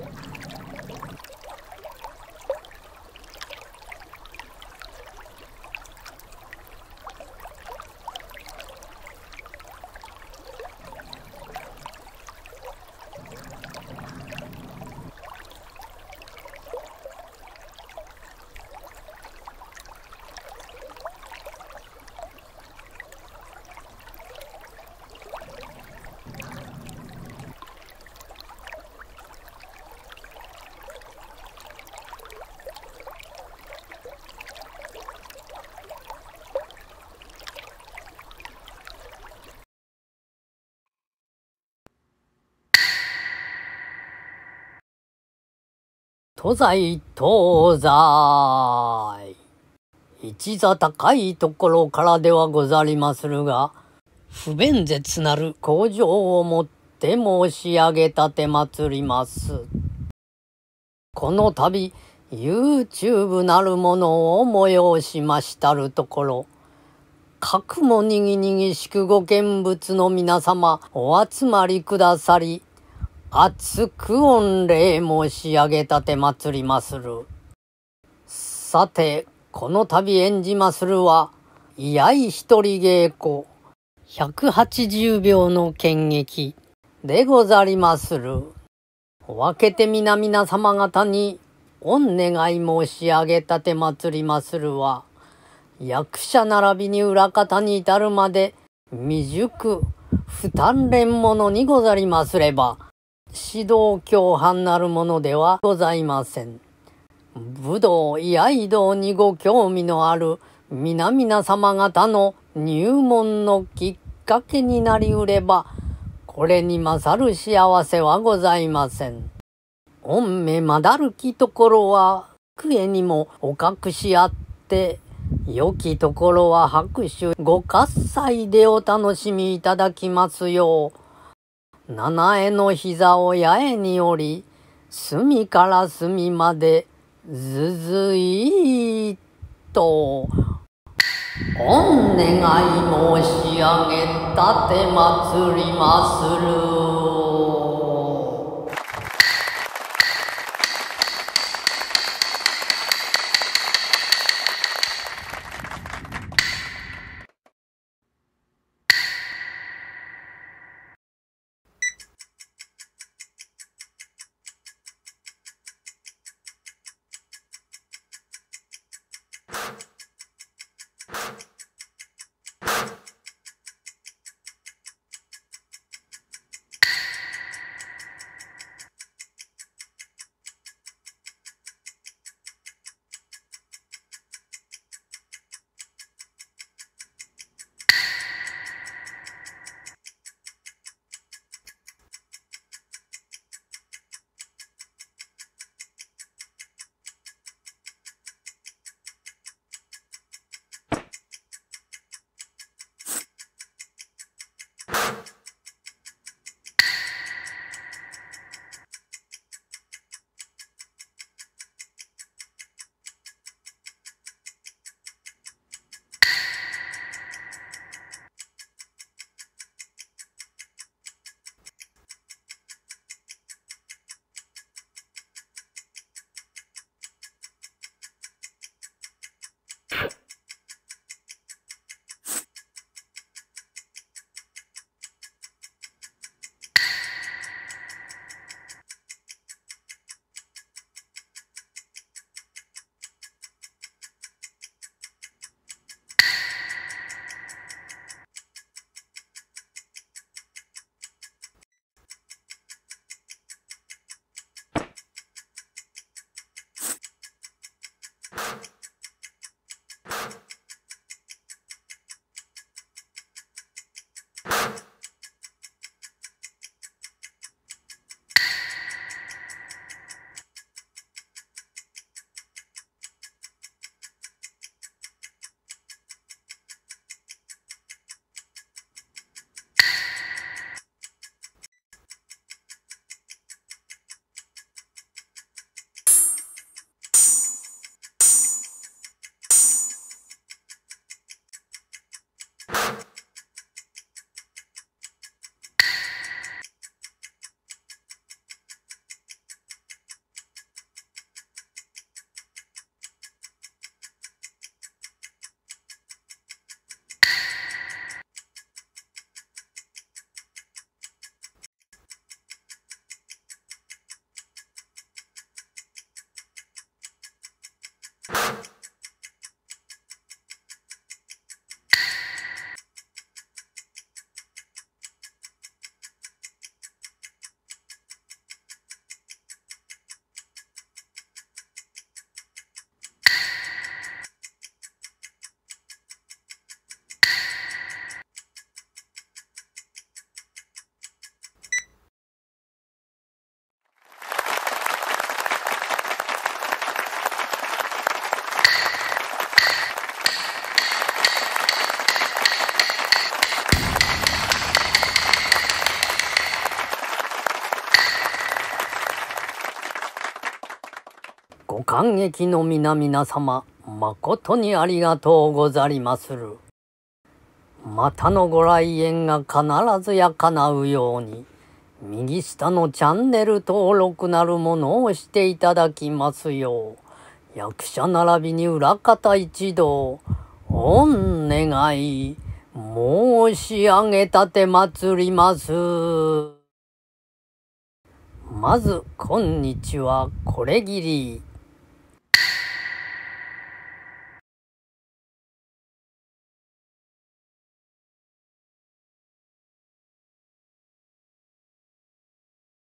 Thank you. 東西東西。一座高いところからではござりまするが、不便絶なる工場をもって申し上げたてまつります。この度、YouTube なるものを催しましたるところ、かくもにぎにぎしくご見物の皆様お集まりくださり、熱く御礼申し上げたて祭りまする。さて、この度演じまするは、居合一人稽古、180秒の剣劇でござりまする。分けて皆々様方に、御願い申し上げたて祭りまするは、役者並びに裏方に至るまで、未熟、不鍛連者にござりますれば、指導教犯なるものではございません。武道や移道にご興味のある皆々様方の入門のきっかけになりうれば、これに勝る幸せはございません。御目まだるきところは、机にもお隠しあって、良きところは拍手ご喝采でお楽しみいただきますよう、七重の膝を八重に折り、隅から隅まで、ずずいと、御願い申し上げたて祭りまする。ご感激の皆々様、誠にありがとうござりまする。またのご来園が必ずやかなうように、右下のチャンネル登録なるものをしていただきますよう、役者並びに裏方一同、お願い、申し上げたてまつります。まず、今日はこれぎり。